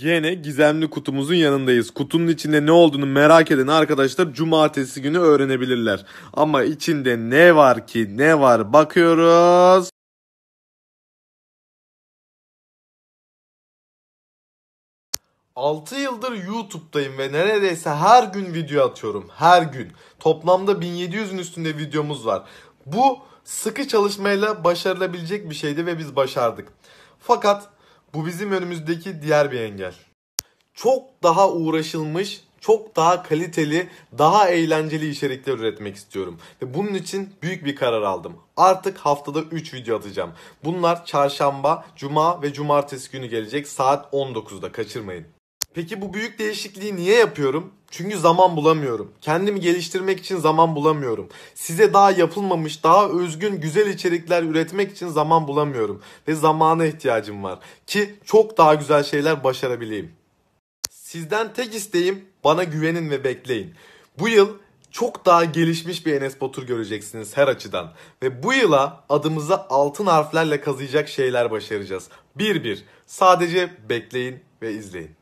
Yine gizemli kutumuzun yanındayız. Kutunun içinde ne olduğunu merak eden arkadaşlar cumartesi günü öğrenebilirler. Ama içinde ne var ki ne var bakıyoruz. Altı yıldır YouTube'dayım ve neredeyse her gün video atıyorum. Her gün. Toplamda 1700'ün üstünde videomuz var. Bu sıkı çalışmayla başarılabilecek bir şeydi ve biz başardık. Fakat bu bizim önümüzdeki diğer bir engel. Çok daha uğraşılmış, çok daha kaliteli, daha eğlenceli içerikler üretmek istiyorum. Ve bunun için büyük bir karar aldım. Artık haftada 3 video atacağım. Bunlar çarşamba, cuma ve cumartesi günü gelecek saat 19'da kaçırmayın. Peki bu büyük değişikliği niye yapıyorum? Çünkü zaman bulamıyorum. Kendimi geliştirmek için zaman bulamıyorum. Size daha yapılmamış, daha özgün, güzel içerikler üretmek için zaman bulamıyorum. Ve zamana ihtiyacım var. Ki çok daha güzel şeyler başarabileyim. Sizden tek isteğim bana güvenin ve bekleyin. Bu yıl çok daha gelişmiş bir Enes Batur göreceksiniz her açıdan. Ve bu yıla adımıza altın harflerle kazıyacak şeyler başaracağız. Bir bir. Sadece bekleyin ve izleyin.